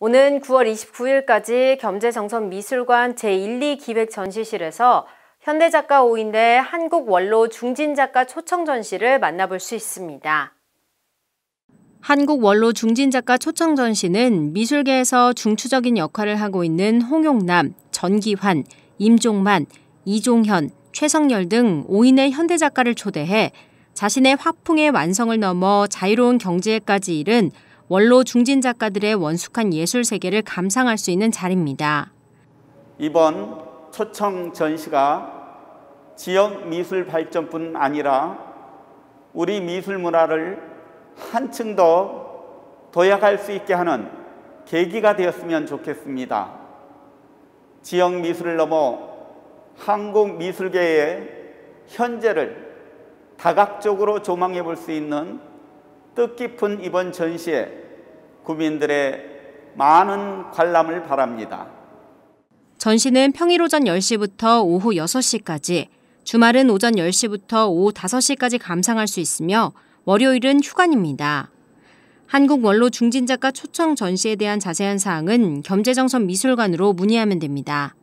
오는 9월 29일까지 겸재정선미술관 제1, 2기획 전시실에서 현대작가 5인대 한국 원로 중진작가 초청 전시를 만나볼 수 있습니다. 한국 원로 중진작가 초청 전시는 미술계에서 중추적인 역할을 하고 있는 홍용남, 전기환, 임종만, 이종현, 최성열 등 5인의 현대작가를 초대해 자신의 화풍의 완성을 넘어 자유로운 경제에까지 이른 원로 중진 작가들의 원숙한 예술 세계를 감상할 수 있는 자리입니다. 이번 초청 전시가 지역 미술 발전뿐 아니라 우리 미술 문화를 한층 더 도약할 수 있게 하는 계기가 되었으면 좋겠습니다. 지역 미술을 넘어 한국 미술계의 현재를 다각적으로 조망해 볼 수 있는 뜻깊은 이번 전시에 구민들의 많은 관람을 바랍니다. 전시는 평일 오전 10시부터 오후 6시까지, 주말은 오전 10시부터 오후 5시까지 감상할 수 있으며 월요일은 휴관입니다. 한국 원로 중진작가 초청 전시에 대한 자세한 사항은 겸재정선미술관으로 문의하면 됩니다.